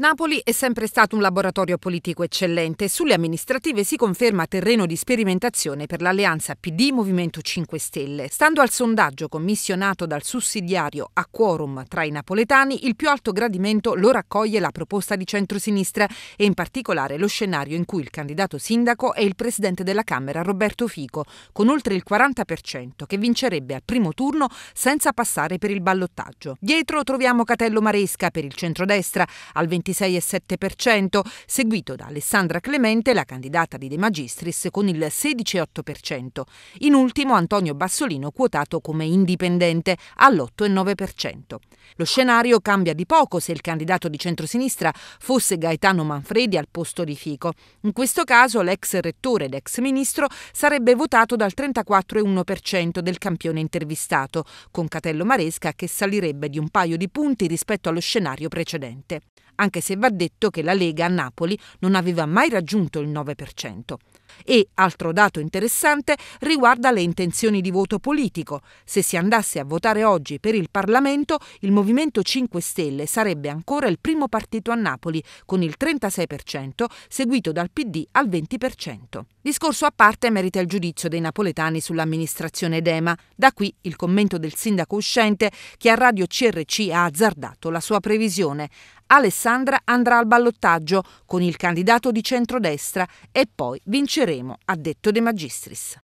Napoli è sempre stato un laboratorio politico eccellente e sulle amministrative si conferma terreno di sperimentazione per l'alleanza PD-Movimento 5 Stelle. Stando al sondaggio commissionato dal sussidiario a quorum tra i napoletani, il più alto gradimento lo raccoglie la proposta di centrosinistra e in particolare lo scenario in cui il candidato sindaco è il presidente della Camera Roberto Fico, con oltre il 40% che vincerebbe al primo turno senza passare per il ballottaggio. Dietro troviamo Catello Maresca per il centrodestra al 20 26,7%, seguito da Alessandra Clemente, la candidata di De Magistris, con il 16,8%. In ultimo Antonio Bassolino, quotato come indipendente, all'8,9%. Lo scenario cambia di poco se il candidato di centrosinistra fosse Gaetano Manfredi al posto di Fico. In questo caso l'ex rettore ed ex ministro sarebbe votato dal 34,1% del campione intervistato, con Catello Maresca che salirebbe di un paio di punti rispetto allo scenario precedente. Anche anche se va detto che la Lega a Napoli non aveva mai raggiunto il 9%. E, altro dato interessante, riguarda le intenzioni di voto politico. Se si andasse a votare oggi per il Parlamento, il Movimento 5 Stelle sarebbe ancora il primo partito a Napoli, con il 36%, seguito dal PD al 20%. Discorso a parte merita il giudizio dei napoletani sull'amministrazione Dema. Da qui il commento del sindaco uscente che a Radio CRC ha azzardato la sua previsione. Alessandra andrà al ballottaggio con il candidato di centrodestra e poi vincerà cominceremo, ha detto De Magistris.